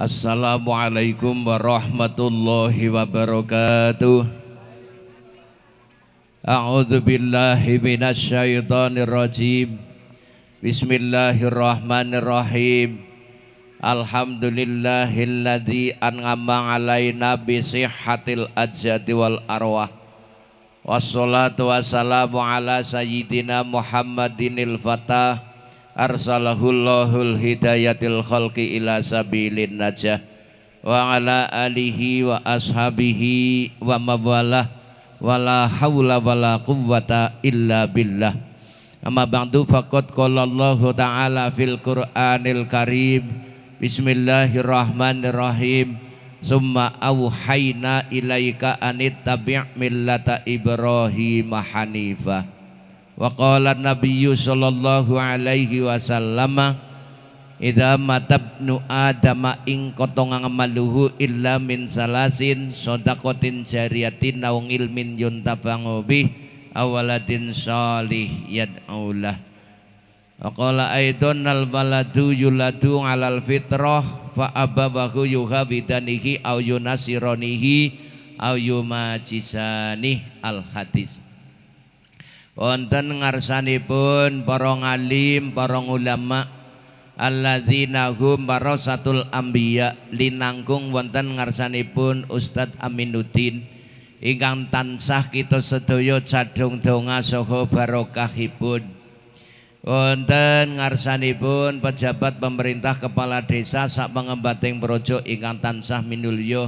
Assalamualaikum warahmatullahi wabarakatuh. A'udhu billahi minasy rajim. Bismillahirrahmanirrahim. Alhamdulillahilladzi an'ama 'alaina bisihhatil ajati wal arwah. Wassalatu wassalamu ala sayyidina Muhammadinil Fatah arsalahullahul hidayatil khalqi ila sabilin najah wa ala alihi wa ashabihi wa mawalah la hawla wa la quwwata illa billah amma ba'du faqad qala Allah ta'ala fil Qur'anil Karim Bismillahirrahmanirrahim summa awhayna ilaika anit millata Ibrahim hanifah wa qala nabiyyu sallallahu alaihi wasallam idza matabnu adama ing kotong ngamaluhu illa min salasin sodakotin jariyatin naung ilmin yuntafangu bih awaladin salih yad'ulah wa qala aidon al baladu yuladu alal fitrah fa ababahu yuhabidanihi au yunasironihi au yumajisanih al hadis wonten ngarsanipun para alim para ulama alladzina hum barasatul anbiya linangkung wonten ngarsanipun Ustadz Aminuddin ingkang tansah kita sedaya cadung donga saha barokahipun wonten ngarsanipun pejabat pemerintah kepala desa sak pengembating projo ingkang tansah minulya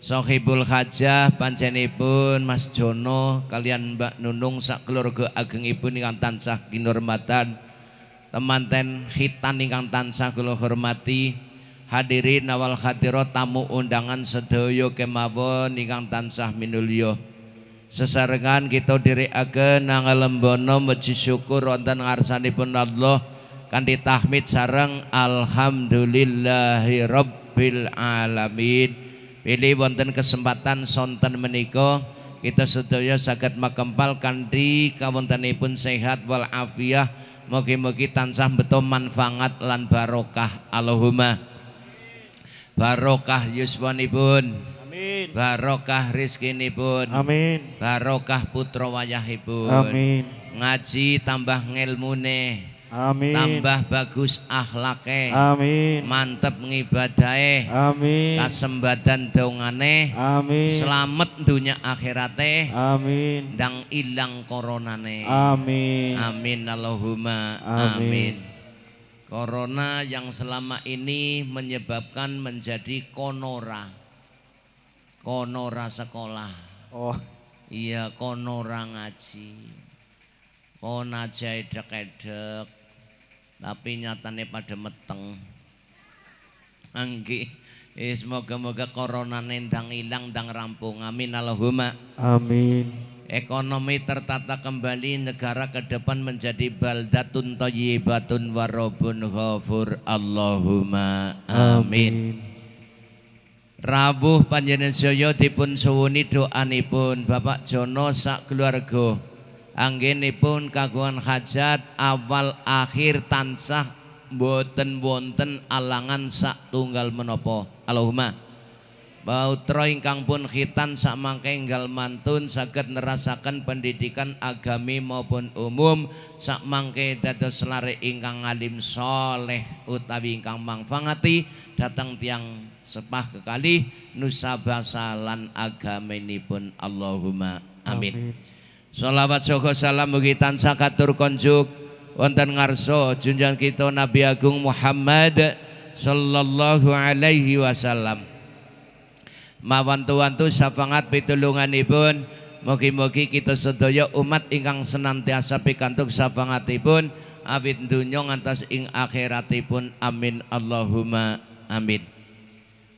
Sohibul Hajah panjenipun Mas Jono kalian Mbak Nunung sak keluarga agengipun ingkang tansah kinurmatan temanten khitan ingkang tansah kula hormati hadirin awal hadirat tamu undangan sedaya kemawon ingkang tansah minulya sesarengan kita dirikaken nangalembono meji syukur wonten ngarsanipun Allah kanthi tahmid sareng alhamdulillahirabbil alamin Pilih wonten kesempatan sonten meniko kita sedaya sakit makempal kandi kawontenipun sehat walafiyah afiah mugi-mugi tansah betul manfaat lan barokah Allahumma barokah yuswanipun amin barokah rizkinipun amin barokah putra wayahipun amin ngaji tambah ngilmune Amin. Tambah bagus akhlake. Amin. Mantep ngibadahe. Amin. Kasembadan dongane. Amin. Selamat dunia akhirate. Amin. Dang ilang koronane. Amin. Amin Allahumma. Amin. Corona yang selama ini menyebabkan menjadi konora. Konora sekolah. Oh. Iya konora ngaji. konajai dek edek tapi nyatane pada meteng anggi eh, semoga-moga corona nendang hilang dang rampung amin Allahumma amin ekonomi tertata kembali negara ke depan menjadi baldatun tayyibatun warobun ghafur Allahumma amin, amin. Rabuh panjenengan sedaya dipun suwuni doanipun Bapak Jono sak keluarga pun kaguan hajat awal akhir tansah boten wonten alangan sak tunggal menopo Allahumma Bautra ingkang pun khitan sak mangke enggal mantun saged nerasakan pendidikan agami maupun umum sak mangke dados selare ingkang alim soleh utawi ingkang mangfangati datang tiang sepah kekali nusa basa lan pun Allahumma amin. amin. Salawat soho salam mugi tansah katur konjuk wonten ngarso junjang kita Nabi Agung Muhammad sallallahu alaihi wasallam. Mawantu-wantu safangat pitulunganipun mugi-mugi kita sedaya umat ingkang senantiasa pikantuk ibun awit dunyong ngantos ing akhiratipun amin Allahumma amin.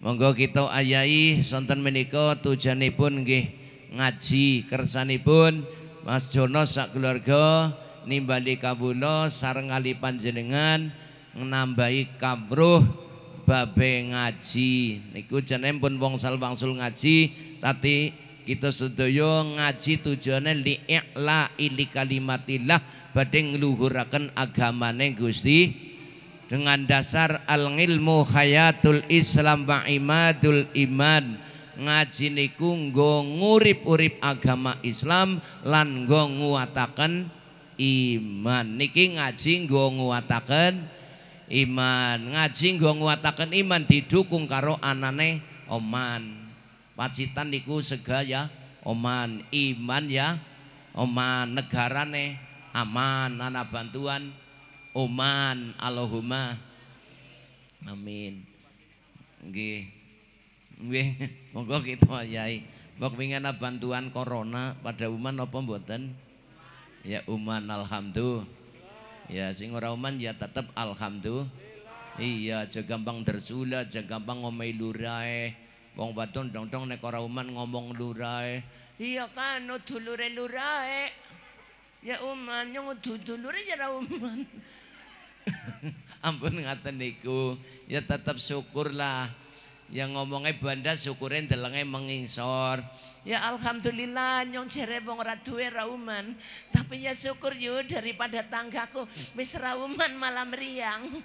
Monggo kita ayahi sonten menika tujuanipun nggih ngaji kersanipun Mas Jono sak keluarga nimbali kabuno sareng kali panjenengan nambahi kabruh babe ngaji niku jenenge pun bongsal bangsul ngaji tapi kita sedoyo ngaji tujuannya li'la ili kalimatillah badeng luhurakan agamane Gusti dengan dasar al-ilmu hayatul Islam ma'imadul iman ngaji niku nggo ngurip-urip agama Islam lan nggo nguataken iman. Niki ngaji nggo nguataken iman. Ngaji nggo nguataken iman didukung karo anane oman. Pacitan niku sega ya oman, iman ya oman, negarane aman, ana bantuan oman Allahumma. Amin. Nggih. Nggih, monggo kita yayi. Mbok wingan bantuan corona pada uman apa mboten? Ya uman alhamdulillah. Ya sing ora uman ya tetap alhamdulillah. Iya, aja gampang dersula, aja gampang ngomel lurae. Wong wadon dong-dong nek ora uman ngomong lurae. Iya kan dulure lurae. Ya uman yang dulure ya ora uman. Ampun ngaten niku, ya tetep syukurlah yang ngomongnya bandar syukurin delenge mengingsor ya alhamdulillah nyong jere wong rauman tapi ya syukur yuk daripada tanggaku wis rauman malam riang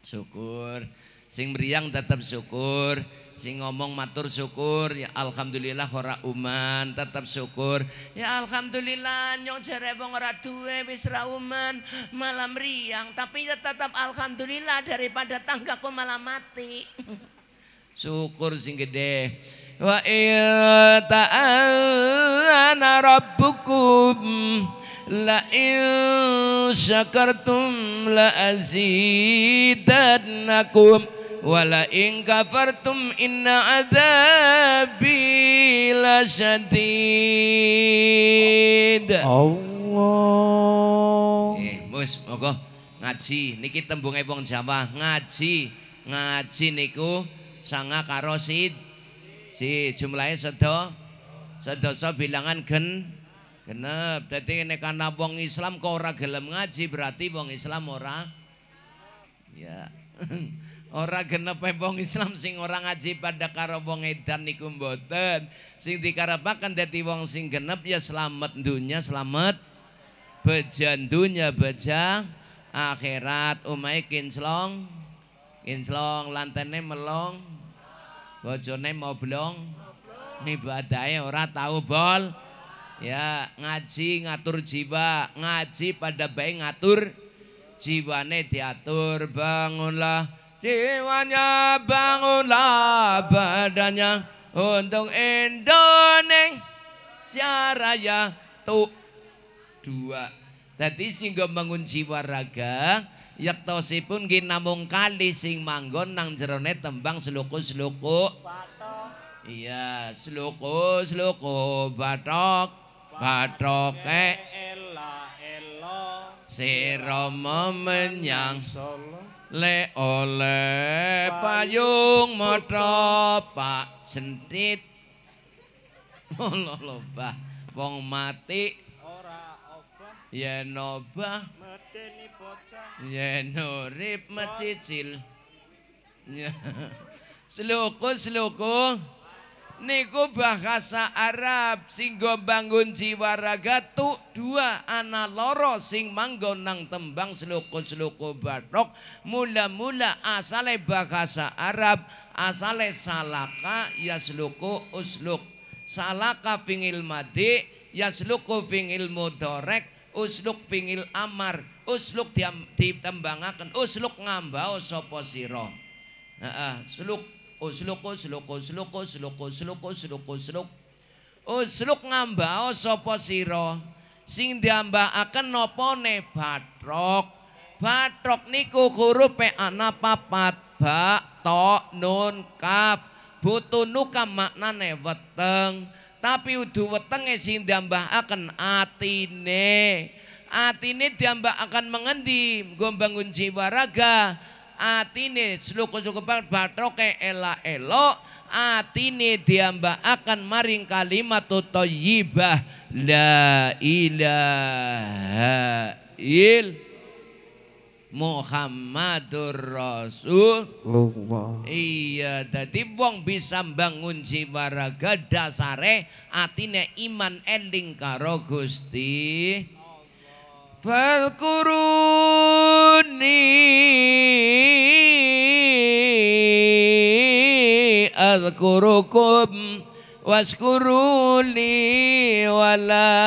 syukur sing meriang tetap syukur sing ngomong matur syukur ya alhamdulillah ora uman tetap syukur ya alhamdulillah nyong jere wong ora duwe wis malam riang malah tapi ya tetap alhamdulillah daripada tanggaku malam mati syukur sing gede wa ta'ana rabbukum la in syakartum la azidannakum wa la in kafartum inna adabi lasyadid Allah eh mus monggo ngaji niki tembunge wong Jawa ngaji ngaji niku sanga karo sid si jumlahnya sedo sedoso bilangan gen genep jadi ini karena wong Islam kok ora gelem ngaji berarti wong Islam ora ya ora genep wong Islam sing orang ngaji pada karo wong edan niku mboten sing dikarepaken dadi wong sing genep ya selamat dunia selamat bejan dunia bejang akhirat umai selong kinclong lantene melong bojone moblong badai ora tahu bol ya ngaji ngatur jiwa ngaji pada baik ngatur jiwane diatur bangunlah jiwanya bangunlah badannya untuk Indonesia Raya tuh dua tadi singgah bangun jiwa raga yektosipun ginamung kali sing manggon nang jerone tembang seluku-seluku iya seluku-seluku batok batoke ella sira menyang solo le oleh payung motho pak sentit lho lho wong mati yen obah medeni bocah yen urip mecicil ya. sluku niku bahasa Arab sing bangun jiwa raga tu dua ana loro sing manggon nang tembang sluku-sluku batok mula-mula asale bahasa Arab asale salaka ya yasluku usluk salaka fingil madi yasluku fingil mudorek usluk fingil amar usluk ditambangaken usluk ngambao sapa sira heeh sluk usluk usluk usluk usluk usluk usluk usluk usluk ngambao sapa sira sing diambakaken napa ne batrok batrok niku huruf pe ana papat ba to nun kaf butuh butunu maknane weteng tapi udah wetenge sing akan atine. Atine akan mengendi nggo bangun jiwa raga. Atine seluk sluku batroke ela elok Atine akan maring kalimat yibah la ilah il. Muhammadur Rasulullah. Iya, Tadi wong bisa bangun jiwaraga dasare atine iman ending karo Gusti. Falkuruni Alkurukum Waskuruni Wala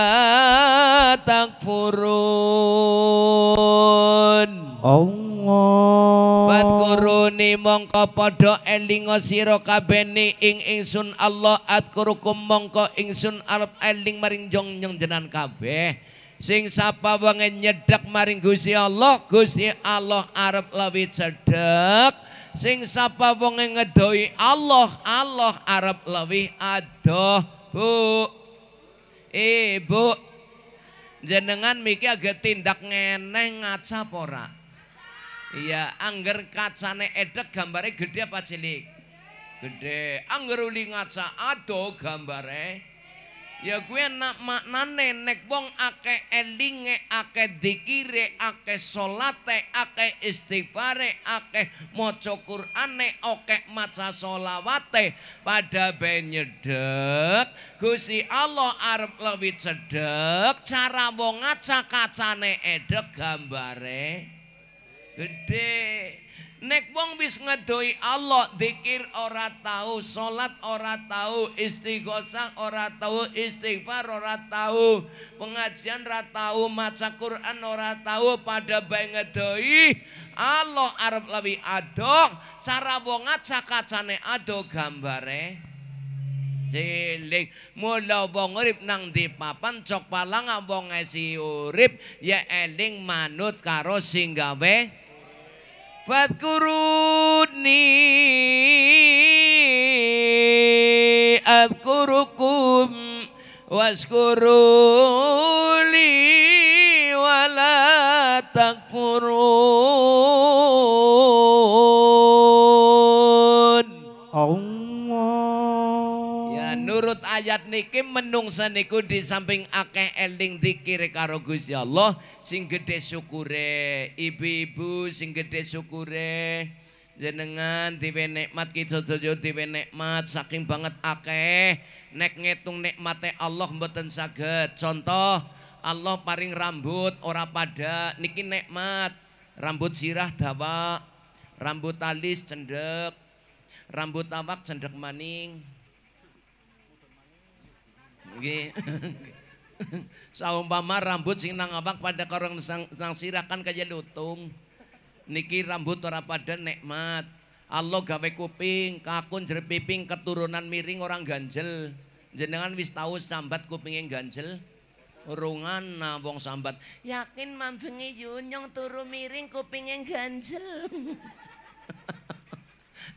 Allah Fadkuruni mongko podo elingo siro kabeni ing ingsun Allah Adkurukum mongko ingsun Arab eling maring jong nyong jenan kabeh Sing sapa wangen nyedak maring gusi Allah gusi Allah arep lebih cedek Sing sapa wange ngedoi Allah Allah arep lebih adoh Bu Ibu jenengan mikir agak tindak ngeneng ngaca porak. Iya, angger kacane edek gambare gede apa cilik? Gede. Angger uli ngaca ado gambare. Ya gue nak maknane nek wong ake elinge ake dikire ake solate ake istighfare ake moco Qurane oke maca solawate pada benyedek Gusti Allah arep lebih cedek cara wong ngaca kacane edek gambare. gede. Nek wong wis ngedoi Allah, dikir ora tahu, salat ora tahu, istighosah ora tahu, istighfar ora tahu, pengajian ora tahu, maca Quran ora tahu, pada bae ngedoi Allah arep lawi adok, cara wong ngaca kacane adok gambare cilik mula wong urip nang di papan cok palang wong esi urip ya eling manut karo sing فاذكروني أذكركم واشكروا لي ولا تكفرون niki menungsa niku di samping akeh eling dikir karo Gusti Allah sing gedhe syukure ibu-ibu sing gedhe syukure jenengan diwe nikmat kicojo diwe nikmat saking banget akeh nek ngitung nikmate Allah mboten saged contoh Allah paring rambut ora pada niki nikmat rambut sirah dawa rambut alis cendek rambut awak cendek maning Nggih. Saumpama rambut sing nang awak pada korong sang, sang sirakan kaya lutung. Niki rambut ora pada nikmat. Allah gawe kuping, kakun jer piping keturunan miring orang ganjel. Jenengan wis tahu sambat kuping yang ganjel? Rungan nah wong sambat. Yakin mambengi yunyong turu miring kuping yang ganjel.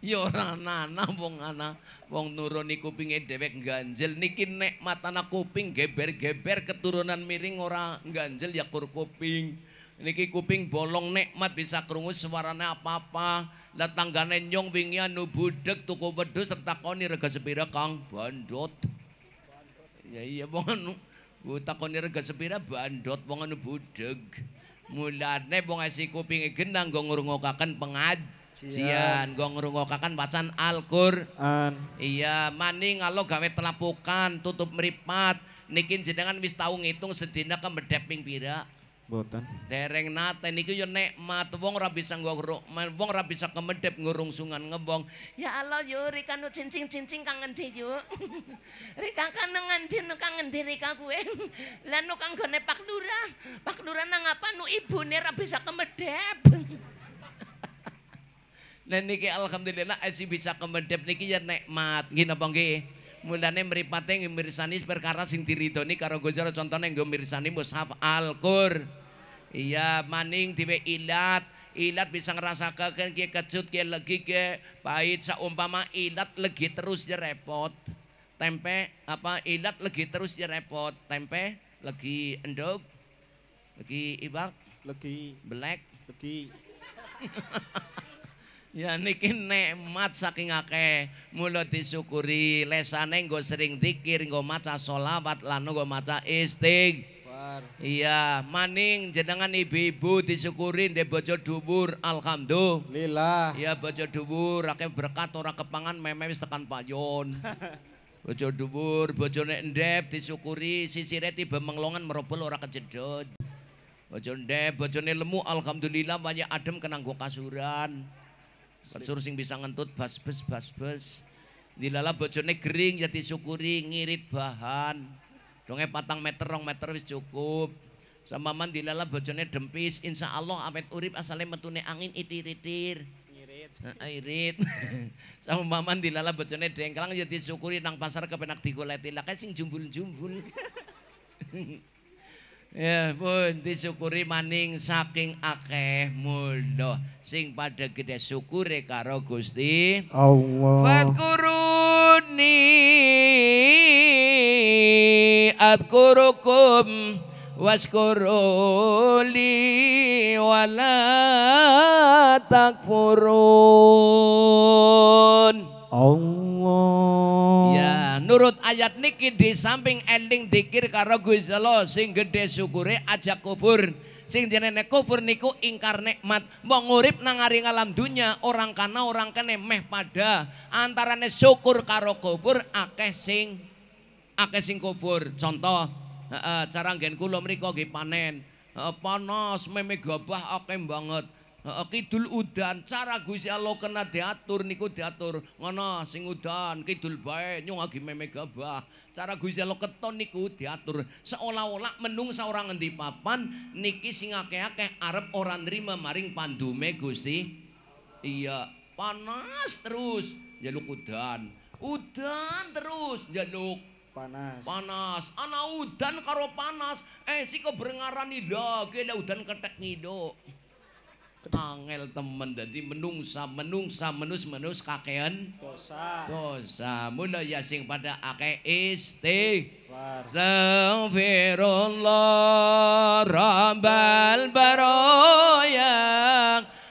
ya ora ana wong ana wong nuruni kupinge dhewek ganjel niki nikmat ana kuping geber-geber keturunan miring ora ganjel ya kuping niki kuping bolong nikmat bisa krungu suarane apa-apa lah tanggane nyong wingi anu budek tuku wedhus tertakoni rega sepira Kang bandot ya iya wong anu ku takoni rega sepira bandot wong anu budek mulane wong asi kupinge genang go ngrungokaken pengaji Sian, gong ngrungokakan bacaan Al-Qur'an. Iya, maning alo gawe telapukan, tutup meripat. Niki jenengan wis tau ngitung sedina kembedep pira? Mboten. Dereng nate niki yo nikmat wong ora bisa nggo wong ora bisa ngurung sungan ngebong. Ya Allah yo rika nu cincing-cincing kangen tiyo. yo. rika kan ngendi nu kangen ngendi rika gue, Lah kang gone Pak Lurah. Pak Lurah nang apa nu ibune ora bisa kemedep. Nah niki alhamdulillah asih bisa kemedep niki ya nikmat. Nggih apa nggih? Mulane mripate yang mirisani, perkara sing diridoni karo Gusti Allah contone nggo mirsani mushaf Al-Qur. Iya maning diwe ilat, ilat bisa ngerasa ngrasakaken ki kecut ki legi ki pahit umpama ilat legi terus ya repot. Tempe apa ilat legi terus ya repot. Tempe legi endog, legi ibak, legi belek, legi Ya niki nikmat saking akeh mulut disyukuri lesane nggo sering dikir nggo maca sholawat lan nggo maca istighfar. Iya, maning jenengan ibu-ibu disyukuri ndek bojo dhuwur alhamdulillah. Iya bojo dhuwur akeh berkat ora kepangan meme tekan payon. bojo dhuwur bojone ndep disyukuri sisire tiba menglongan merobol ora kejedot. Bojone ndep bojone lemu alhamdulillah banyak adem kenang gua kasuran. Mansur sing bisa ngentut bas bes bas bes. Dilala bojone gering jadi ya syukuri ngirit bahan. Donge patang meter rong meter wis cukup. Sama man dilala bojone dempis insya Allah amet urip asale metune angin itir-itir. Ngirit. Nah, Sama maman dilala bojone dengklang jadi ya syukuri nang pasar kepenak digoleti. Lah sing jumbul-jumbul. Ya pun disyukuri maning saking akeh mulya sing pada gede syukure karo Gusti Allah. Fadkuruni adkurukum waskuruli wala takfurun. Allah. Ya. Nurut ayat niki di samping ending dikir karo guizelo Allah sing gedhe syukure aja kufur. Sing jenenge kufur niku ingkar nikmat. Wong urip nang alam dunya orang kana orang kene meh pada antarane syukur karo kufur akeh sing akeh sing kufur. Contoh uh, cara nggen kula mriku panen. Uh, panas meme gabah akeh banget. kidul udan cara Gusti Allah kena diatur niku diatur ngono sing udan kidul bae nyung lagi meme gabah cara Gusti Allah keton niku diatur seolah-olah mendung seorang ngendi papan niki sing akeh-akeh arep ora nrima maring pandume Gusti iya panas terus jaluk udan udan terus jaluk panas panas ana udan karo panas eh siko keberengaran nih lagi udan ketek nih angel temen jadi menungsa menungsa menus menus kakean dosa dosa mulai yasing pada ake istighfar astaghfirullah rabbal baraya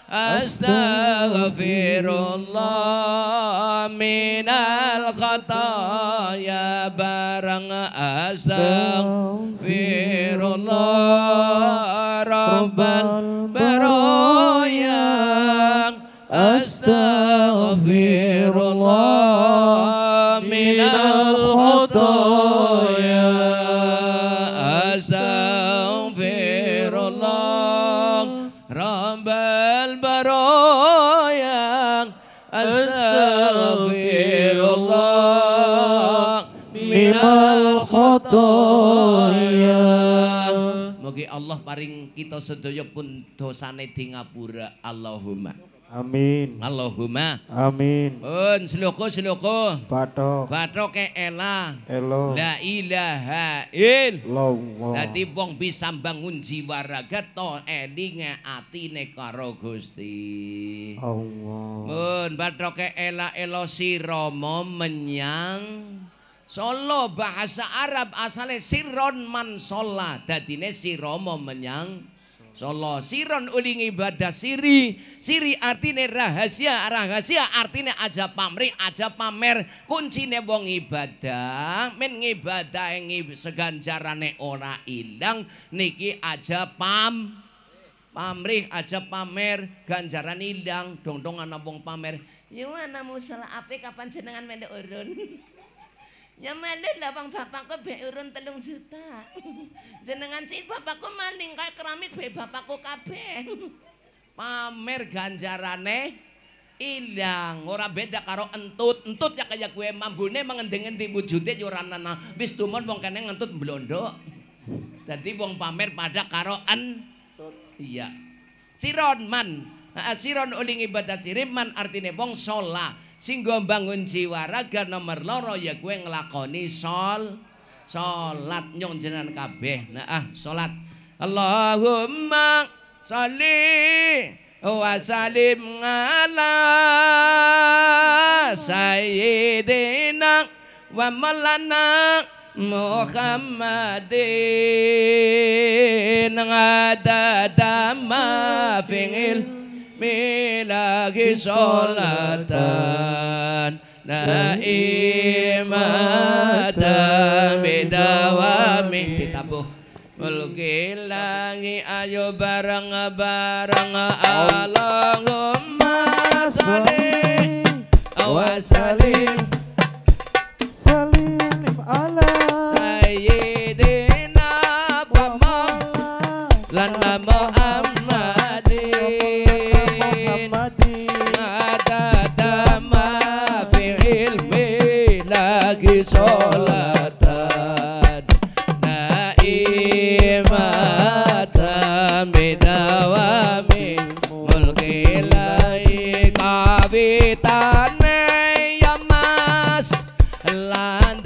astaghfirullah minal khataya barang astaghfirullah rabbal khotaya Mugi Allah paring kita sedaya pun dosane di ngapura Allahumma Amin. Allahumma. Amin. Pun seloko seloko. Batok. Batok ke ela. Elo. La ilaha Allah Nanti bong bisa bangun jiwa raga to elinge atine karo Gusti. Allah. Pun batok ke ela elo Romo menyang Solo bahasa Arab asalnya siron man sola dadine siromo menyang Solo siron uling ibadah siri siri artinya rahasia rahasia artinya aja pamri aja pamer kuncine wong ibadah men ngibadah yang seganjarane ora ilang niki aja pam pamrih aja pamer ganjaran ilang dong dong anak pamer yo anak musala api kapan jenengan mende urun Ya malih lah bapakku be' urun 3 juta. Jenengan sik bapakku maling kae keramik be' bapakku kabeh. Pamer ganjarane ilang, ora beda karo entut. Entut ya kaya kue mambune mengendeng-endeng wujude ya ora nenang. Wis tumon wong kene ngentut blondo. Dadi wong pamer pada karo entut. Iya. Siron man, siron uling ibadah siriman artine wong sholat. singgo bangun jiwa raga nomor loro ya gue ngelakoni sol salat nyong jenan kabeh nah ah salat Allahumma sholli wa salim ala sayyidina wa malana Muhammadin ada damafingil fingil milagi solatan naimatan bidawami ditabuh melukilangi ayo barang barang Allahumma salli wa sallim and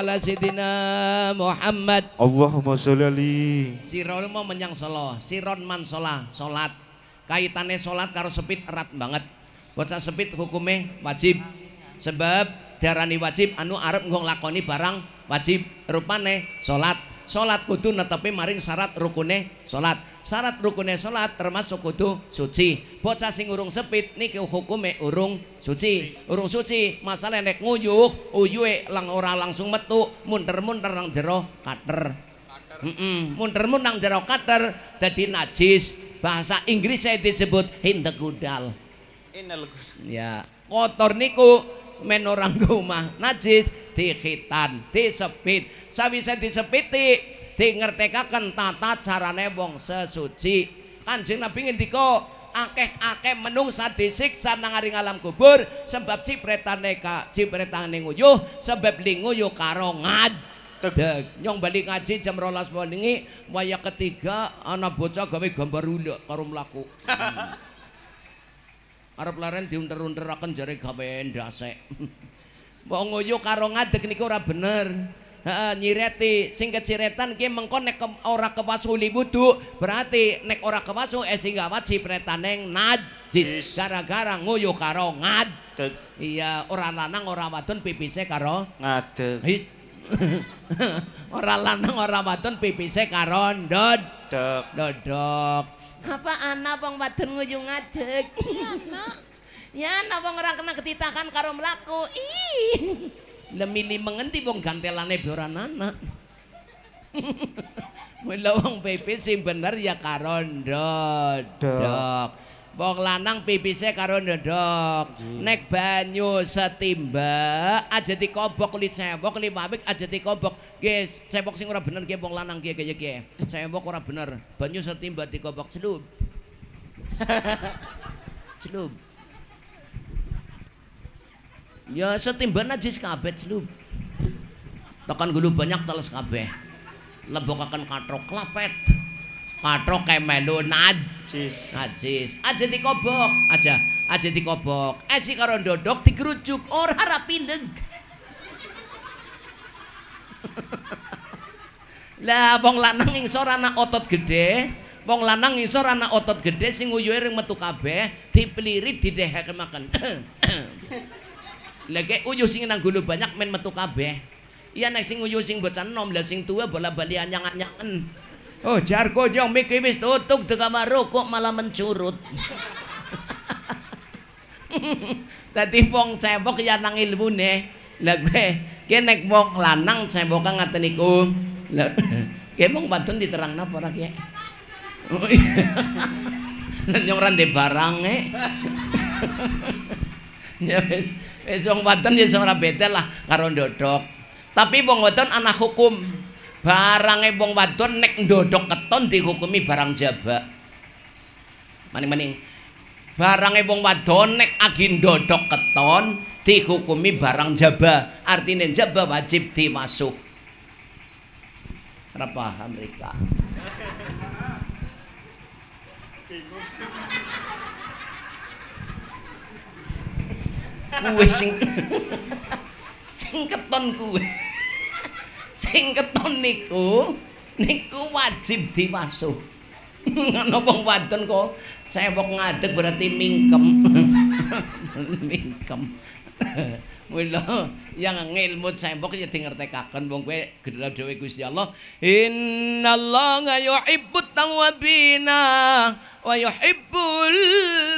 ala Sayyidina Muhammad Allahumma sholli ali Siron mau menyang Solo Siron man sholat sholat kaitane sholat karo sepit erat banget bocah sepit hukumnya wajib sebab darani wajib anu arep nggong lakoni barang wajib rupane sholat Sholat kudu netepi maring syarat rukune sholat syarat rukune sholat termasuk kudu suci bocah sing urung sepit niki hukume urung suci urung suci masalah nek nguyuh uyuhe lang ora langsung metu munter-munter nang jero kater mm -mm. munter-munter nang jero kater jadi najis bahasa Inggris saya disebut hindegudal Ya, kotor niku men orang ke rumah najis dihitan, disepit sawise disepiti dingertekaken tata carane wong sesuci kanjeng nabi ngendika akeh-akeh menung sadisik sanang aring alam kubur sebab cipretane ka cipretane nguyuh sebab linguyuh karo ngad nyong balik ngaji jam rolas wengi waya ketiga anak bocah gawe gambar unduk karo mlaku hmm. arep laren diunter-unter akan jare gawe ndasek Wong ngoyo karo ngadek, niku ora bener. Heeh, nyireti sing keciretan ki mengko nek ke, ora kepas wudu, berarti nek ora kepas eh sing gak najis gara-gara ngoyo karo ngadek Iya, ora lanang ora wadon pipise karo Ngadek ora lanang ora wadon pipise karo ndodok. Dodok. Apa anak wong wadon ngoyo ngadek? Iya, Mak. Ya, apa orang kena ketitakan karo melaku. Ih. Lemini mengenti bong gantelane beran anak. Mula wong pipis bener ya karo dok. Bong lanang saya karo ndodok. Nek banyu setimba aja di kobok kulit cebok babik aja kobok. Guys, cebok sing ora bener bong lanang ki kaya ki. Cebok ora bener. Banyu setimba di kobok celup. celup. Ya setimbang aja kabeh celub. Tekan gulu banyak teles kabeh. Lebokaken katrok klapet. Katrok kemelu najis. Najis. Aja dikobok, aja aja dikobok. Esi eh, karo ndodok dikerucuk ora harap pindeg. Lah wong lanang ngisor ana otot gede, wong lanang ngisor ana otot gede, sing nguyuhe ring metu kabeh, diplirit deh makan. Lagi uyu sing nang gulu banyak main metu kabeh. Iya nek sing uyu sing bocah nom lah sing tua bola-bali anyang-anyangen. Oh jarko jong mikir wis tutup de kamar rokok malah mencurut. Dadi wong cebok ya nang ilmu nih lagu kene nek wong lanang cebok ngaten niku. Lah ki batun diterang diterangna apa ya ki? Oh iya. Nyong eh. ya wis. Wis wong wadon ya ora beda lah karo ndodok. Tapi wong wadon anak hukum. Barange wong wadon nek ndodok keton dihukumi barang jaba. Maning-maning. Barange wong wadon nek agi ndodok keton dihukumi barang jaba. Artine jaba wajib dimasuk. Ora paham mereka. Bingung. kuwe sing sing keton niku niku wajib diwasuh ngono wong wadon kok cewek ngadeg berarti mingkem mingkem Mula yang ngilmu cembok ya dingertekaken wong kowe gedhe dhewe Gusti Allah. Innallaha yuhibbut tawwabina wa yuhibbul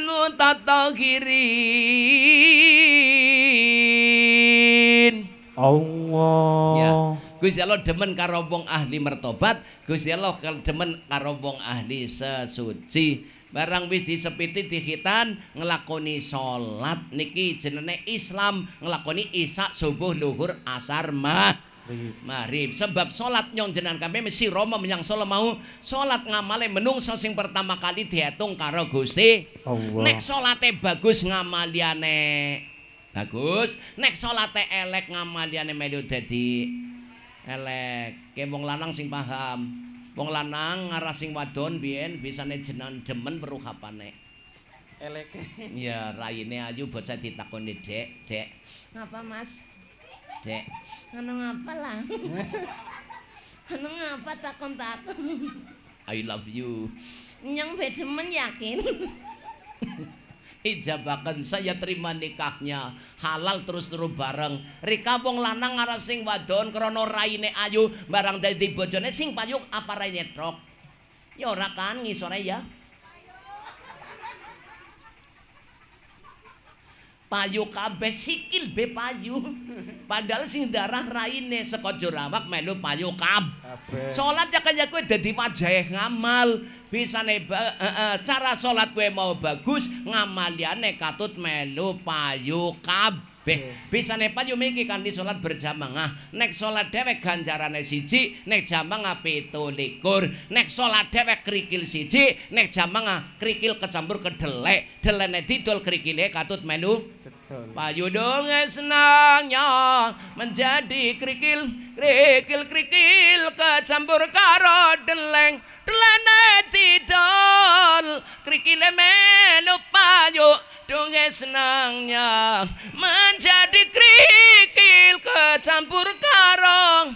mutatahhirin. Allah. Ya. Gusti Allah demen karo wong ahli mertobat, Gusti Allah demen karo wong ahli sesuci barang wis disepiti dihitan ngelakoni sholat niki jenenge Islam ngelakoni isak subuh luhur asar mah Marib. Sebab sholat nyong jenan kami mesti Roma menyang sholat mau sholat ngamale menung sing pertama kali dihitung karo Gusti. Nek sholatnya bagus ngamaliane bagus, nek sholatnya elek ngamaliane melu jadi elek. Kebong lanang sing paham. Wong lanang ngarah wadon biyen bisane jenengan demen weruh hapane. Eleke. Iya, rayine ayu bocah ditakoni, "Dek, Dek. Ngapa, Mas?" "Dek. Ngono ngapa lah?" "Ngono ngapa takon-takon." "I love you." "Nyang be demen yakin." Ijabakan saya terima nikahnya halal terus terus bareng rika wong lanang arah sing wadon krono raine ayu barang di bojone sing payuk apa raine trok ya ora kan ngisore ya payu kabe sikil be payu padahal sing darah raine sekojo rawak melu payu kab Sholat ya kaya kowe dadi wajah ngamal bisane eh, eh, cara salat kowe mau bagus ngamaliane katut melu payu kabeh bisane payu miki kan di salat berjamaah nek salat dhewek ganjarane siji nek jamaah pitulikur nek salat dhewek kerikil siji nek jamaah kerikil kecampur kedelek delene didol krikile katut melu dong senangnya menjadi kerikil kerikil kerikil kecampur karo deleng delene didol kerikile melu payu dong senangnya menjadi kerikil kecampur karo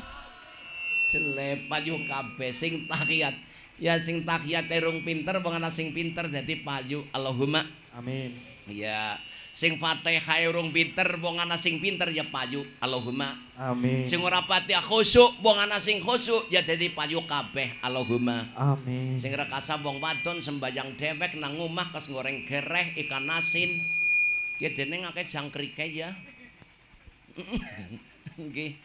jelek payu kabe sing takiat ya sing takiat terung pinter pengen asing sing pinter jadi payu Allahumma amin ya sing Fatihah urung pinter wong sing pinter ya payu Allahumma amin sing ora pati khusyuk wong sing khusyuk ya dadi payu kabeh Allahumma amin sing rekasa wong wadon sembayang dewek nang omah kes goreng gereh ikan asin ya dene ngake jangkrike ya nggih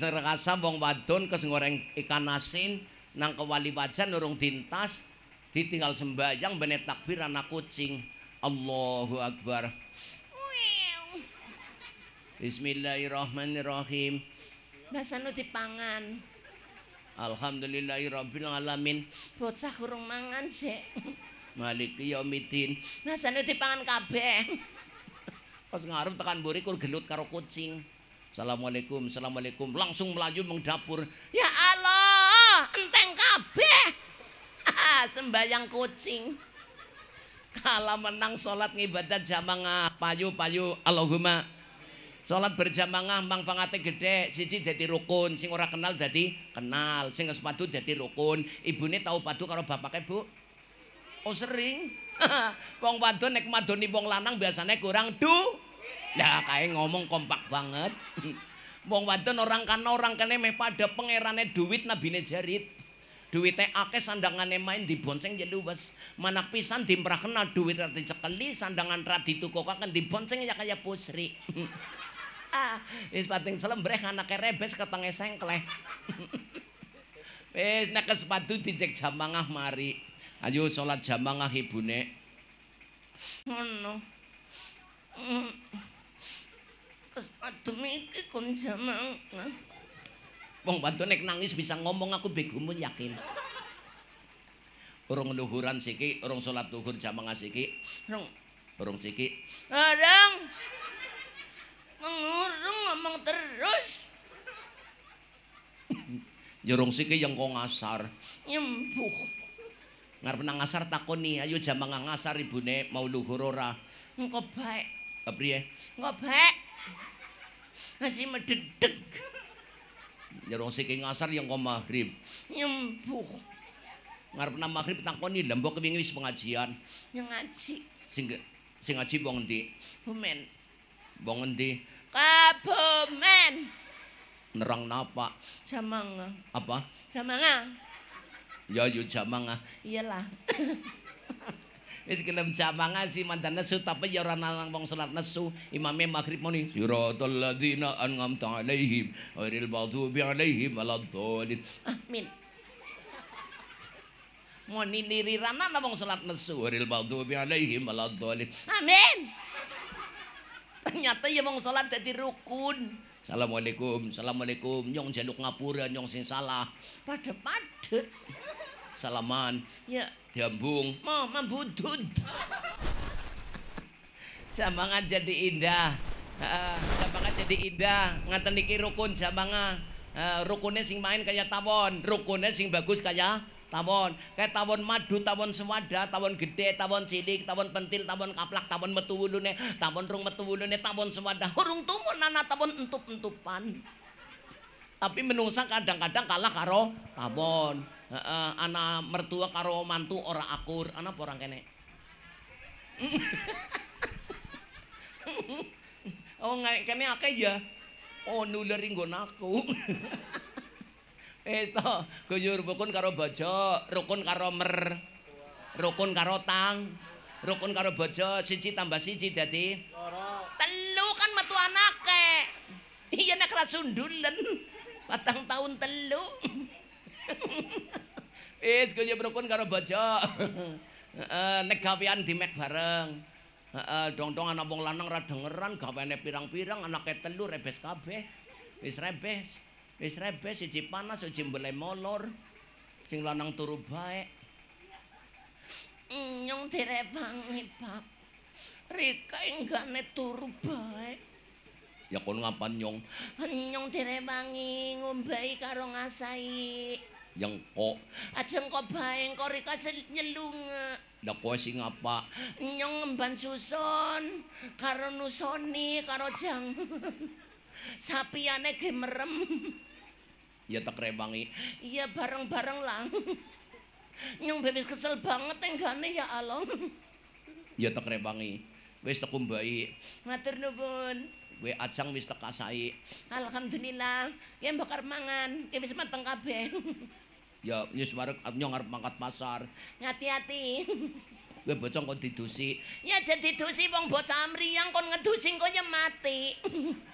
sing rekasa wong wadon kes goreng ikan asin nang kewali wajan urung dintas ditinggal sembayang benet takbir anak kucing Allahu Akbar. Bismillahirrahmanirrahim. Masa nu dipangan. Alhamdulillahirrahmanirrahim Bocah kurung mangan sih. Maliki yaumiddin. Masa nu dipangan kabeh. Pas ngarep tekan buri kur gelut karo kucing. Assalamualaikum, assalamualaikum. Langsung melaju meng dapur. Ya Allah, enteng kabeh. Sembayang kucing. Kalau menang sholat ngibadat jamaah payu-payu Allahumma. Sholat berjamaah mang pangate gede, siji jadi rukun, sing ora kenal jadi kenal, sing sepatu jadi rukun. ibu ini tahu padu kalau bapaknya, Bu. Oh sering. Wong padu nek madoni wong lanang biasanya kurang du. nah, kayak ngomong kompak banget. Wong padu orang kan orang kene meh pada pangerannya duit nabine jarit duitnya akeh sandangannya main bonceng ya luwes manak pisan dimrakena duit rati dicekeli sandangan ra di bonceng ya kayak pusri ah yang pating selembreh anaknya rebes ketengah sengkleh wis ke sepatu dicek jamangah mari ayo sholat jamangah ibune ngono oh, Sepatu iki kon jamangah Wong wadon nek nangis bisa ngomong aku begumu yakin. Urung luhuran siki, urung sholat luhur jamaah siki. Urung urung siki. Arang. Ah, Mengurung ngomong terus. Jorong ya siki yang kok ngasar. Nyembuh. Ngar pernah ngasar takoni, ayo jam ngasar ibune mau luhur ora. Engko baik. Apa priye? Engko baik. mededeg. nyerong siki ngasar yang kau maghrib nyembuh ngarep nang maghrib tak kau nih lembok kebingi wis pengajian yang ngaji sing sing ngaji bong di bumen bong di kabumen nerang napa jamanga apa jamanga ya yuk jamanga iyalah wis gelem jamaah ngaji mantan nesu tapi ya ora nang wong salat nesu imame maghrib muni siratal ladzina an'amta alaihim ghairil maghdubi alaihim waladdallin amin ah, muni niriran nang wong salat nesu ghairil maghdubi alaihim waladdallin amin ternyata ya wong salat dadi rukun Assalamualaikum, Assalamualaikum, nyong jaluk ngapura, nyong sing salah. Padha-padha salaman ya diambung mau budut jambangan jadi indah uh, jambangan jadi indah ngaten iki rukun jambangan uh, rukunnya sing main kayak tawon rukunnya sing bagus kayak tawon kayak tawon madu tawon sewada tawon gede tawon cilik tawon pentil tawon kaplak tawon metu wulune tawon rung metu wulune tawon sewada urung tumun nana tawon entup entupan tapi menungsa kadang-kadang kalah karo tawon anak mertua karo mantu orang akur, anak orang kene. oh, nggak kene akeh ya. Oh, nuleri nggon aku. Eta eh, guyur rukun karo bojo, rukun karo mer, rukun karo tang, rukun karo bojo, siji tambah siji jadi. telu kan metu anake. Iya nek ra sundulen. Patang tahun telu. Eh, gue nyebrok kan karo bojo. Nek gawean di mek bareng. Heeh, dong-dong ana wong lanang ra dengeran gaweane pirang-pirang anake telur, rebes kabeh. Wis rebes. Wis rebes siji panas siji mbele molor. Sing lanang turu baik. Nyong direbangi, Pak. Rika enggane turu baik. Ya kon ngapa nyong? Nyong direbangi ngombai karo ngasai. Yang Jengkok baik, kok Rika nyelung. Nggak kok sih ngapa? Nyong ngemban susun. Karo nusoni, karo jang. Sapi ane merem. Ya tak rebangi. Iya bareng-bareng lang. Nyong bebis kesel banget tenggane ya along. Ya tak rebangi. Wis tekum baik. Matur nubun. We ajang wis tekasai. Alhamdulillah. Ya bakar mangan. Ya wis mateng kabeh. Ya nyus warek nyong ngarep mangkat pasar. Ngati-ati. Kowe bocong kon didusi. Ya jadi didusi wong bocah mriyang kon ngedusi engko ya mati.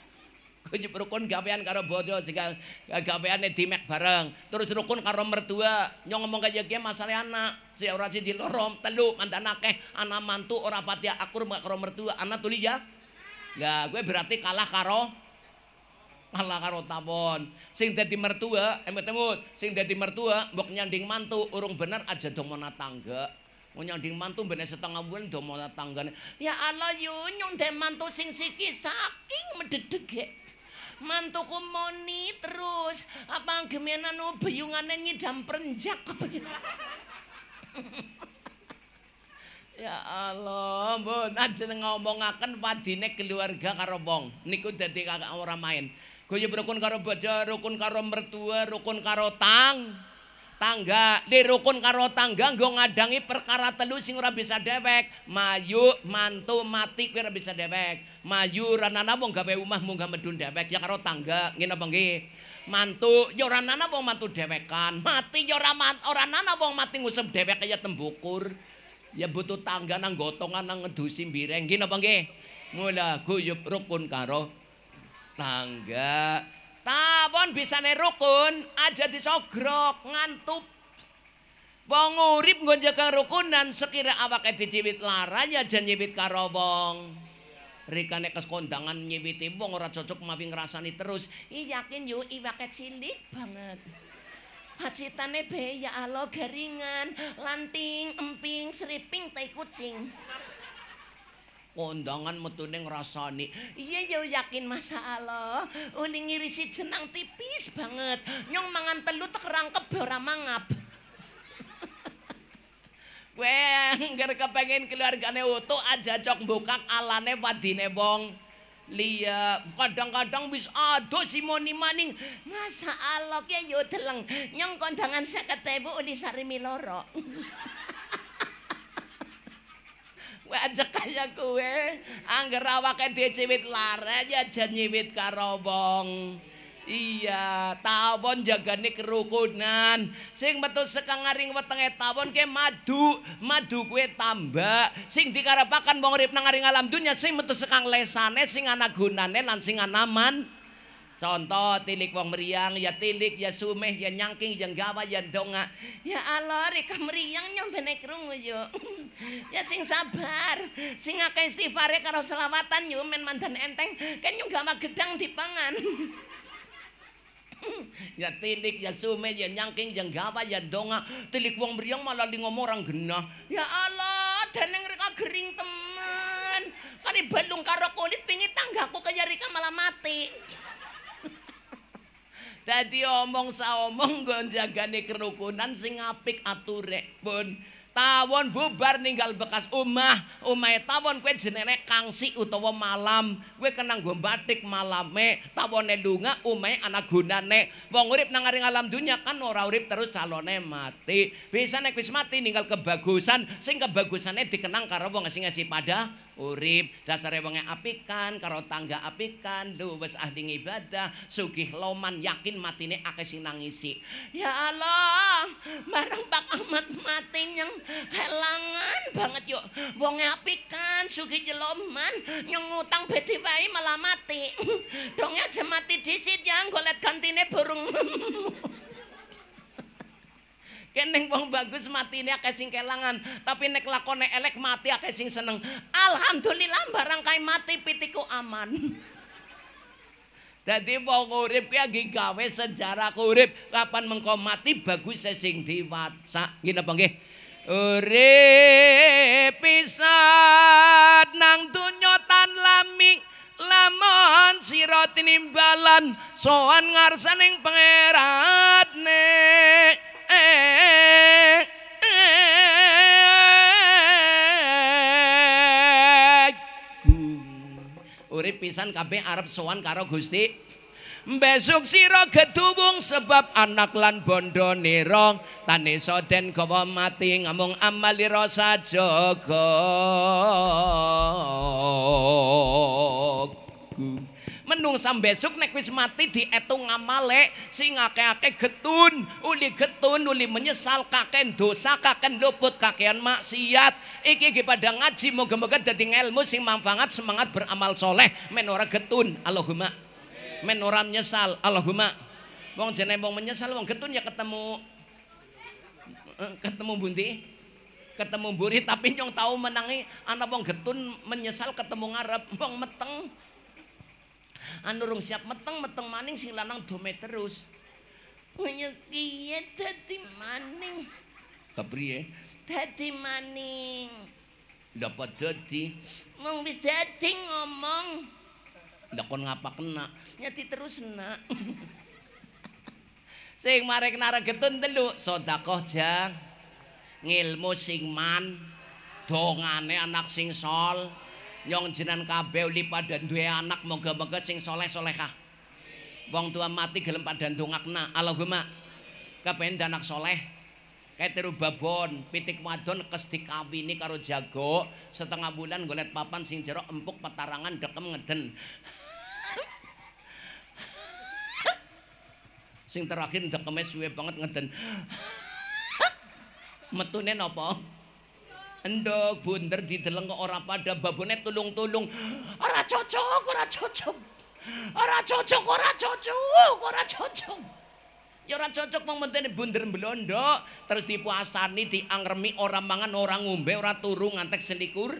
Kowe rukun gawean karo bojo jika gaweane dimek bareng. Terus rukun karo mertua. Nyong ngomong kaya kiye masalah anak. Si ora siji loro, telu mandan akeh, anak mantu ora pati akur karo mertua. Anak tuli ya. Lah gue berarti kalah karo malah karo tawon. Sing dadi mertua, ya. emet eh, emut sing dadi mertua ya, mbok nyanding mantu urung bener aja domona tangga. Mau nyanding mantu bener setengah bulan domona tangga. Ya Allah yun de mantu sing siki saking mededege, mantuku moni terus apa gemenan beyungane nyidam perenjak Ya Allah, mbon aja ngomongaken padine keluarga karo wong. Niku dadi kakak ora main. Goyib rukun karo baja, rukun karo mertua, rukun karo tang, tangga. Di rukun karo tangga, gue ngadangi perkara telu sing ora bisa dewek. Mayu, mantu, mati, gue ora bisa dewek. Mayu, ranana, bong gawe umah, bong medun dewek. Ya karo tangga, ngina bong Mantu, yora nana wong mantu dewekan. Mati, yora man, ora nana bong mati ngusep dewek kaya tembukur. Ya butuh tangga nang gotongan nang ngedusi bireng. Gina bong Mula guyub rukun karo tangga tapon bisane rukun aja disogrok ngantuk pengurip ngonjakan rukunan sekira awaknya diciwit lara ya jan karo karobong rikane kes kondangan nyiwiti wong ora cocok mawi ngrasani terus iya yakin yuk iwake cilik banget pacitane be ya Allah garingan lanting emping seriping tai kucing kondangan metune ngrasani. Iya ya yakin masyaallah. Uning ngirisi jenang tipis banget. Nyong mangan telu tek rangkep ora mangap. Weh, nggar kepengin keluargane utuh aja cok mbokak alane padine wong. Lia, kadang-kadang wis aduh si Moni Maning. Masa Allah ya yo deleng. Nyong kondangan 50.000 uli sari miloro. Wajah kaya kue, anggar awake dia lare ya jan nyewit karobong. Iya, tawon jagane kerukunan. Sing metu ngaring wetenge tawon ke madu, madu kue tambah. Sing dikarepakan wong rip nang alam dunya, sing metu sekang lesane sing ana gunane lan sing anaman. aman. Contoh tilik wong meriang ya tilik ya sumeh ya nyangking ya gawa ya donga. Ya Allah rika meriang nyombene rungu yo. ya sing sabar, sing akeh istighfar karo selawatan yo men mandan enteng kan yo gawa gedang dipangan. ya tilik, ya sumeh, ya nyangking, ya gawa, ya donga. Tilik wong meriang malah di ngomong orang genah. Ya Allah, deneng reka gering teman. Kali belung karo kulit pingit tanggaku kaya rika malah mati. Dadi omong saomong go jagane kerukunan sing apik ature pun. Tawon bubar ninggal bekas omah, omahe tawon kowe jenenge Kangsi utawa Malam. Kowe kenang go batik malame, tawone lunga omahe ana gunane. Wong urip nang areng alam dunya kan ora urip terus calone mati. Bisa nek wis mati ninggal kebagusan, sing kebagusane dikenang karo wong sing ngasih padha urip dasare wong apikan karo tangga apikan luwes wis ibadah sugih loman yakin matine akeh sing nangisi ya Allah bareng Pak Ahmad mati nyeng kelangan banget yuk wong apikan sugih loman nyeng utang bedi wae malah mati dong aja mati disit yang golet gantine burung Keneng wong bagus mati ini akeh sing kelangan, tapi nek lakone elek mati akeh sing seneng. Alhamdulillah barang kae mati pitiku aman. Jadi wong urip kuwi gigawe gawe sejarah urip. Kapan mengko mati bagus e sing diwaca. Nggih napa nggih? Urip pisan nang donya tan lamik lamun sira tinimbalan soan ngarsaning nek Urip pisan kabeh arep sowan karo Gusti. Besuk sira gedhung sebab anak lan bondo nirong tan iso den gawa mati ngamung amalira sajaga. Gung. menungsa besok nek wis mati diitung ngamale sing akeh ake getun uli getun uli menyesal kaken dosa kaken luput kakean maksiat iki iki pada ngaji moga-moga dadi ilmu sing manfaat semangat beramal soleh menora getun Allahumma menora menyesal Allahumma wong jene wong menyesal wong getun ya ketemu eh, ketemu bunti ketemu buri tapi nyong tahu menangi anak wong getun menyesal ketemu ngarep wong meteng anu siap meteng-meteng maning sing lanang dome terus. Kaya piye dadi maning? Kepriye? Eh. Dadi maning. Dapat dadi. Mung wis dadi ngomong. Lah ngapa kena? Nyati terus nak. sing marek naregetun teluk sedekah jang ngilmu sing man dongane anak sing sol Nyong jenan kabeh uli pada dua anak moga-moga sing soleh-solehah. Wong tua mati gelem pada dongakna. Allahumma kepen anak soleh Ketiru babon, pitik wadon kesdik kawini karo jago, setengah bulan golet papan sing jeruk empuk petarangan dekem ngeden. sing terakhir dekemnya suwe banget ngeden. Metune nopo. Endok bunder dideleng kok ora pada babone tulung-tulung. Ora cocok, ora cocok. Ora cocok, ora cocok, ora cocok. Ya ora cocok mong mentene bunder blondok terus dipuasani diangremi ora mangan ora ngombe ora turu ngantek selikur.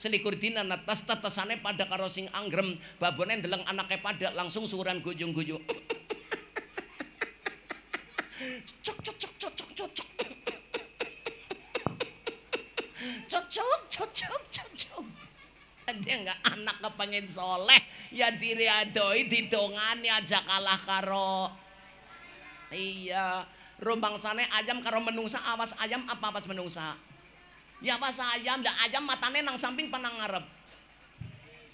Selikur dina netes tetesane pada karo sing angrem babone ndeleng anake pada langsung suran gojong-gojong. cocok cocok cocok cocok cocok cocok dia nggak anak kepengen soleh ya diriadoi didongani aja kalah karo iya sana ayam karo menungsa awas ayam apa awas menungsa ya awas ayam dah ayam matanya nang samping panang ngarep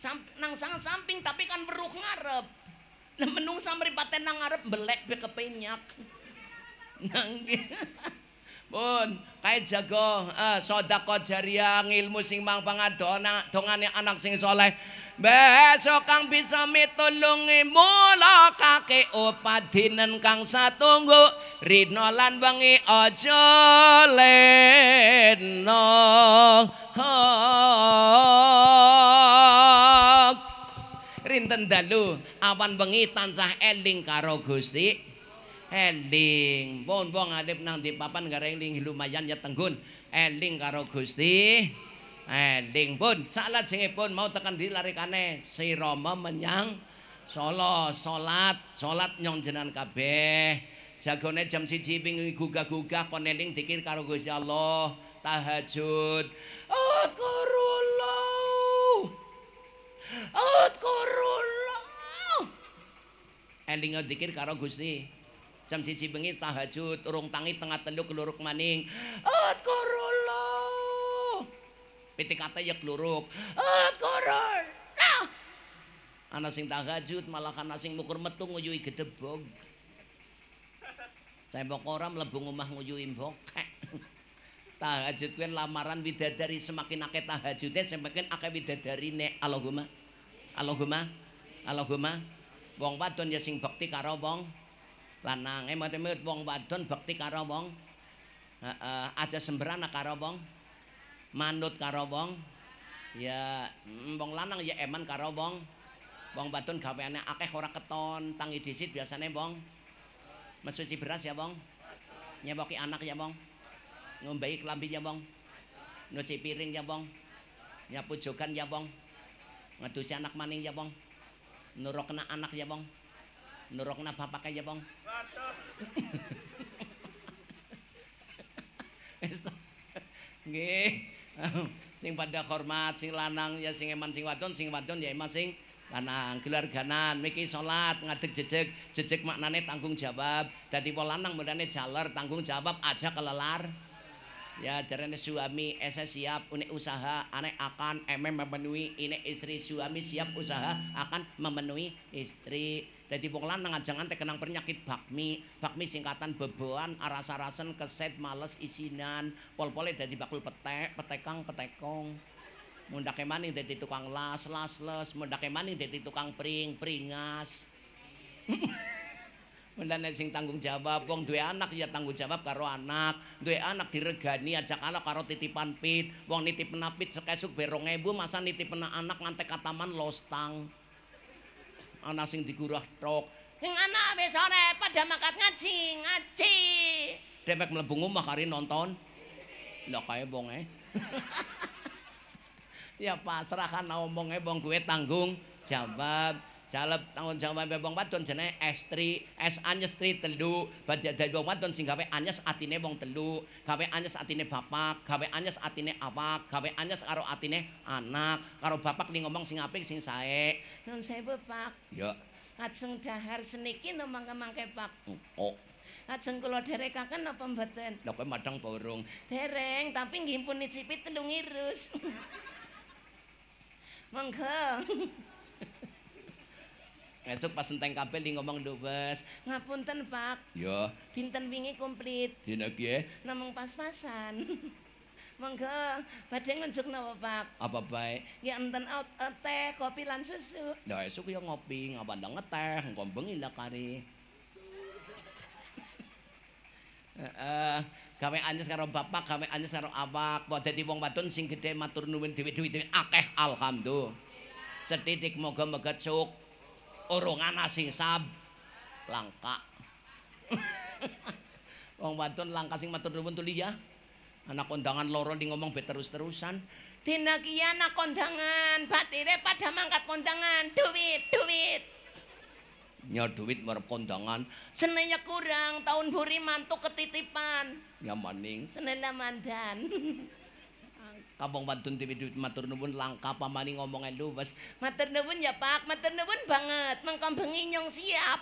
sam nang sangat samping tapi kan beruk ngarep nah menungsa meripaten nang ngarep belek be kepenyak nang Pun, kae jago uh, eh, sedako jariah ngilmu sing mangpangan dona dongane anak sing soleh Besok kang bisa mitulungi mula kake upadinen kang satunggu Rino lan wengi ojo leno Rinten dalu awan wengi tansah eling karo gusti eling wong wong arep nang di papan gareng lumayan ya tenggun eling karo Gusti eling pun salat sing pun mau tekan di lari kane si Roma menyang Salat. salat salat nyong jenan kabeh jagone jam siji pingi gugah-gugah kon eling dikir karo Gusti Allah tahajud atqurullah atqurullah eling dikir karo Gusti jam cici bengi tahajud urung tangi tengah teluk keluruk maning atqarullah piti kata ya keluruk atqarullah anak sing tahajud malah ana sing mukur metu nguyuhi gedebog mau orang lebu ngumah nguyuhi mbokek tahajud kuen lamaran widadari semakin akeh tahajudnya semakin akeh widadarine Allahumma Allahumma Allahumma wong wadon ya sing bakti karo wong lanang eh mate mate wong wadon bakti karo wong uh, aja sembrana karo wong manut karo wong ya mm, wong lanang ya eman karo wong wong wadon gaweane akeh ora keton tangi disit biasane wong mesuci beras ya wong nyeboki anak ya wong ngombai kelambi ya wong nuci piring ya wong nyapu jogan ya wong ngedusi anak maning ya wong nurokna anak ya wong nurokna bapak aja bang nggih sing pada hormat sing lanang ya sing eman sing wadon sing wadon ya eman sing lanang ganan, miki sholat ngadeg jejeg jejeg maknane tanggung jawab dadi wong lanang mudane jaler tanggung jawab aja kelelar ya jarane suami ese siap unik usaha anek akan mm memenuhi ini istri suami siap usaha akan memenuhi istri jadi wong lanang jangan teh kenang penyakit bakmi, bakmi singkatan beboan, aras arasan keset, males, isinan, pol-pole dari bakul petek, petekang, petekong. Mundake maning jadi tukang las, las, les, mundake maning jadi tukang pring, pringas. Mendane sing tanggung jawab, wong duwe anak ya tanggung jawab karo anak. Duwe anak diregani aja kalau karo titipan pit. Wong nitip napit sekesuk berong ebu masa nitip anak ngantek kataman lostang. ana sing dikurah, tok. Sing ana wis sore padha makat ngaji, ngaji. Demek mlebu omah kari nonton. Lah kae wong e. ya pasrah kan omong e wong tanggung jawab. Jalep tahun Jawa Mbak Bong Patun jenenge Estri, S Anyes Tri Telu, badhe dadi Bong sing gawe Anyes atine wong telu, gawe Anyes atine bapak, gawe Anyes atine awak, gawe Anyes karo atine anak, karo bapak ning ngomong sing apik sing sae. Nun sewu Pak. Yo. Ajeng dahar seniki nomong kemangke Pak. Oh. Ajeng kula dere kaken napa mboten? Lah kowe madang borong. Dereng, tapi nggih pun nicipi telung irus. Monggo. Esuk pas enteng kabel di ngomong dubes. Ngapunten, Pak. Ya. Dinten wingi komplit. Dina piye? Namung pas-pasan. Monggo, badhe ngunjuk napa, Pak? Apa bae? Ya enten out eh, teh, kopi lan susu. Lah esuk ya ngopi, ngapa ndang ngeteh, engko bengi lah kari. Eh, karo bapak, kami anjes karo awak. Kok dadi wong wadon sing gedhe matur nuwun dhewe-dhewe akeh alhamdulillah. Setitik moga-moga cuk. Orongan asing sab langka. Wong wadon langka sing matur nuwun tuli ya. Anak kondangan loro di ngomong be terus-terusan. Dina anak kondangan, batire pada mangkat kondangan, duit, duit. Nya duit merep kondangan, senenya kurang, taun buri mantuk ketitipan. Ya maning, senenya mandan. Kampung Wadon TV duit matur nuwun langka pamani ngomongan luwes. Matur nuwun ya Pak, matur nuwun banget. Mangkom bengi nyong siap.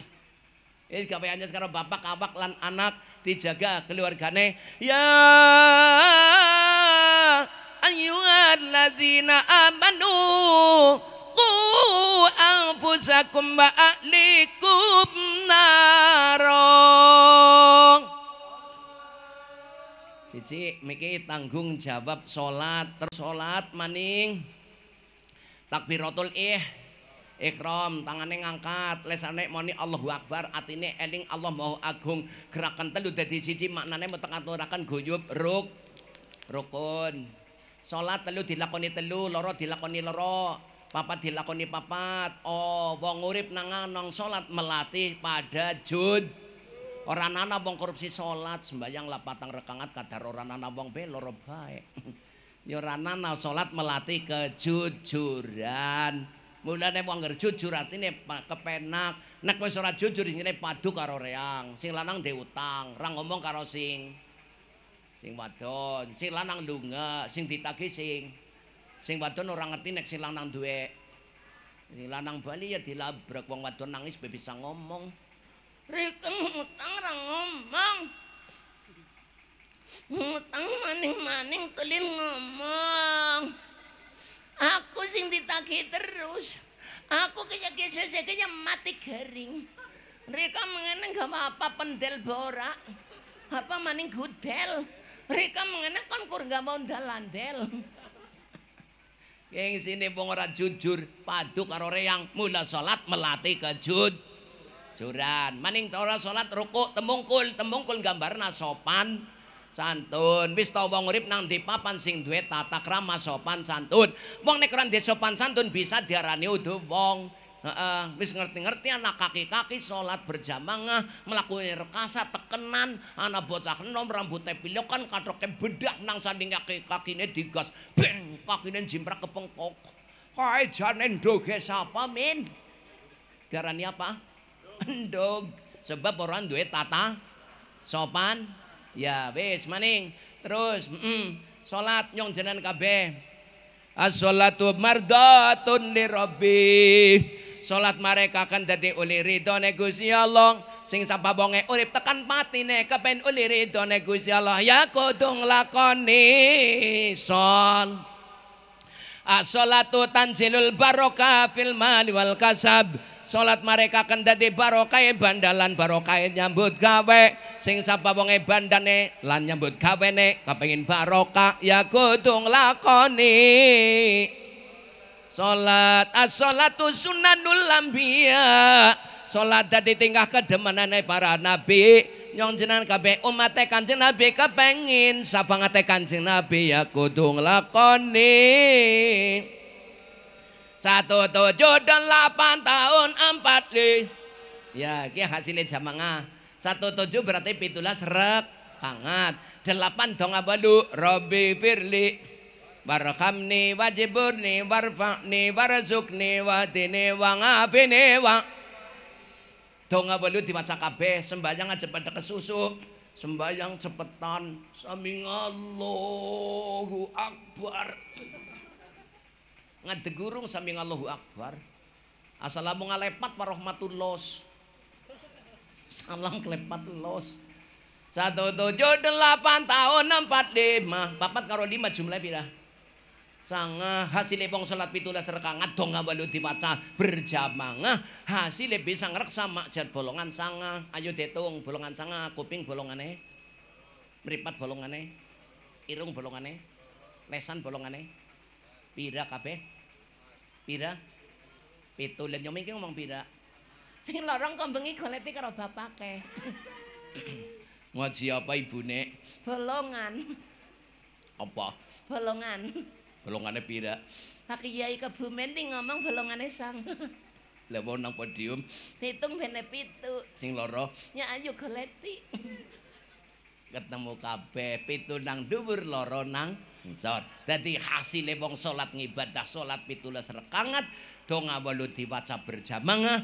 Wis gaweane sekarang bapak awak lan anak dijaga keluargane. Ya ladina amanu ku anfusakum wa ahlikum narong Haji miki tanggung jawab salat tersolat maning takbiratul ih ikram tangane ngangkat lesane moni Allahu Akbar atine eling Allah mau agung gerakan telu dadi siji maknane meteng aturaken guyub ruk rukun salat telu dilakoni telu loro dilakoni loro papat dilakoni papat oh wong urip nang salat melatih pada jud orang nana wong korupsi sholat sembahyang lapatang rekangat kadar orang nana wong belor baik orang nana sholat melatih kejujuran mulanya wong jujur artinya kepenak nek wis ora jujur ini padu karo reang sing lanang diutang rang ngomong karo sing sing wadon sing lanang lunga sing ditagi sing sing wadon orang ngerti nek sing lanang duwe sing lanang bali ya dilabrak wong wadon nangis bisa ngomong Rikeng ngutang ra ngomong. Ngutang maning-maning telin ngomong. Aku sing ditagi terus. Aku kaya kaya mati kering. Rika mengene gak apa-apa pendel borak. Apa maning gudel. Rika mengene kan gak mau dalandel. Yang sini pun jujur, Padu karo reyang, mula salat melatih kejud juran maning tora salat ruku temungkul temungkul gambarna sopan santun wis tau wong urip nang di papan sing duwe tata krama sopan santun wong nek ora sopan santun bisa diarani udu wong heeh wis ngerti-ngerti anak kaki-kaki salat berjamaah melakukan rekasa tekenan anak bocah enom rambutnya pilok kan katoke bedak nang sanding kaki-kakine digas ben kakine jimprak kepengkok kae jane ndoge sapa min Garani apa? endog sebab orang duit tata sopan ya wis maning terus mm, sholat nyong jenan kabeh as sholatu mardatun li rabbi sholat mereka kan jadi uli ridho negusi Allah sing bonge urip tekan patine kepen uli ridho negusi Allah ya kudung lakoni sol as tanzilul barokah fil mali wal kasab Sholat mereka kendati barokah bandalan barokai nyambut gawe sing sapa wonge bandane lan nyambut ne, kepengin barokah ya kudung lakoni Sholat as sholatu sunanul lambia sholat dati tingkah kedemenane para nabi nyong jenan kabe umat Kanjeng Nabi kepengin sapangate Kanjeng Nabi ya kudung lakoni satu tujuh delapan tahun empat li ya ini hasilnya jamaah satu tujuh berarti pitulas rek hangat delapan dong abadu robi firli warhamni wajiburni warfakni warzukni watini wangabini wang dong abadu dimaca kabeh sembahyang aja pada kesusu sembahyang cepetan sami Allahu Akbar ngadegurung sambil Allahu Akbar Assalamu ngalepat warahmatullah salam kelepat los satu tujuh delapan tahun empat lima papat karo lima jumlah pira sanga hasil bong salat pitulas terkangat dong ngabalu dibaca berjamangah hasil bisa ngerek sama jat bolongan sanga ayo detung bolongan sanga kuping bolongane meripat bolongane irung bolongane lesan bolongane Pira kape, Pira? Pitu. Lah nyomi ngomong pira? Sing lorong kembengi goleti karo bapake. Ngaji apa nek? Bolongan. Apa? Bolongan. Bolongannya pira? Pak Kiai Kebumen iki ngomong bolongannya sang. Lah nang podium. Hitung bene pitu. Sing lorong. Ya ayo goleti. Ketemu kape, pitu nang dhuwur lorong nang Ngisor. Dadi hasile wong ibadah ngibadah salat 17 rekangat do ngawalu diwaca berjamaah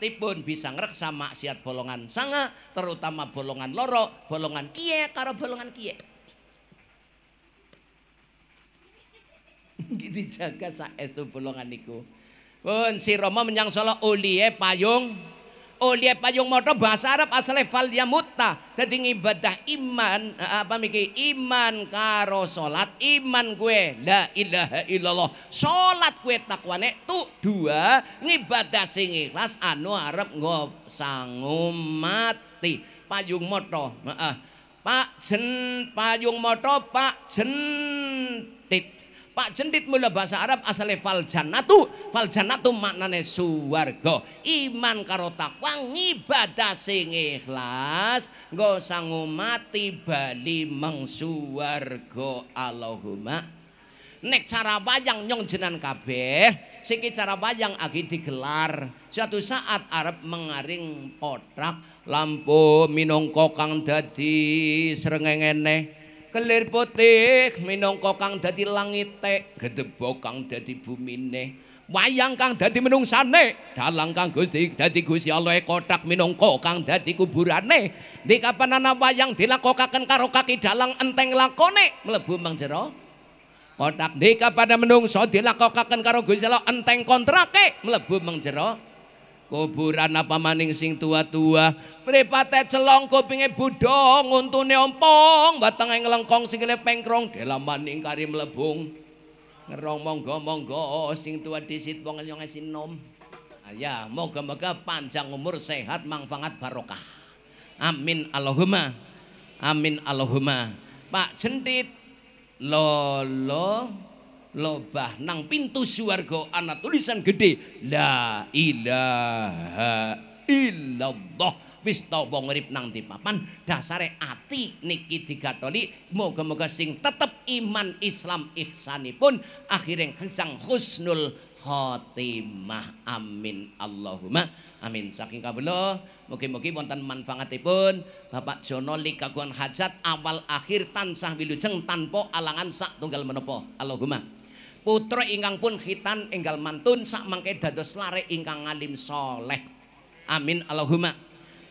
ibun bisa sama maksiat bolongan sanga terutama bolongan loro bolongan kie, karo bolongan kie. jaga dijaga saestu bolongan niku pun si Roma menyang Solo uliye payung oleh payung moto bahasa Arab asale falya mutta. dadi ngibadah iman eh, apa miki iman karo salat iman gue la ilaha illallah salat gue takwane tu dua ngibadah sing ikhlas anu arep ngosangu mati payung moto heeh pak jen payung moto pak jentit Pak Jendit mula bahasa Arab asale fal jannatu, fal maknane suwargo, Iman karo takwa ngibadah sing ikhlas, nggo mati bali meng suwargo. Allahumma. Nek cara bayang nyong jenan kabeh, siki cara bayang agi digelar. Suatu saat Arab mengaring potrak lampu minangka kang dadi srengengene kelir putih minangka kang dadi langite gedebo kang dadi bumine wayang kang dadi menungsane dalang kang Gusti dadi Gusti Allah e kotak minangka kang dadi kuburane di kapanana wayang dilakokaken karo kaki dalang enteng lakone mlebu mang kotak di kapanana menungso dilakokaken karo Gusti Allah enteng kontrake mlebu mang kuburan apa maning sing tua-tua mripate celong kupinge budong untune ompong batenge nglengkong sing pengkrong dalam maning kari mlebung ngerong monggo-monggo sing tua disit wong yo ngesinom ya moga-moga panjang umur sehat manfaat barokah amin allahumma amin allahumma pak centit lolo lobah nang pintu suwargo anak tulisan gede la ilaha illallah wis tau urip nang di papan dasare ati niki digatoli moga-moga sing tetep iman Islam ihsanipun akhiring gesang husnul khotimah amin Allahumma amin saking kawula mugi-mugi wonten manfaatipun Bapak Jono kaguan hajat awal akhir tansah wilujeng tanpo alangan sak tunggal menopo Allahumma putra ingkang pun khitan enggal mantun sak mangke dados lare ingkang alim soleh amin allahumma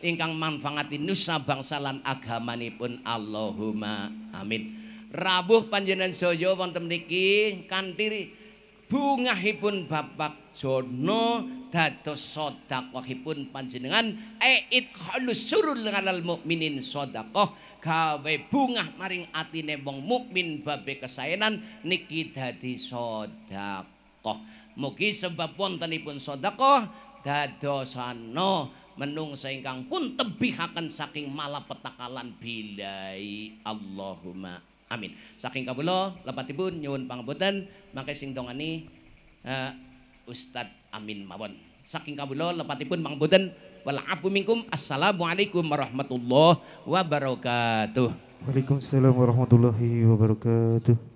ingkang manfaati nusa bangsa lan agamanipun allahumma amin rabuh panjenengan saya wonten niki kanthi bungahipun bapak jono dados sedekahipun panjenengan ait e khulusurul lanal mukminin sedekah gawe bungah maring atine wong mukmin babe kesaenan niki dadi sedekah mugi sebab wontenipun sedekah dadosana menungsa ingkang pun tebihaken saking malapetakalan bilai Allahumma amin saking kabula lepatipun nyuwun pangapunten mangke dongani uh, Ustadz Amin Mawon. Saking lepati lepatipun Mang Buden. walafu minkum. Assalamualaikum warahmatullahi wabarakatuh. Waalaikumsalam warahmatullahi wabarakatuh.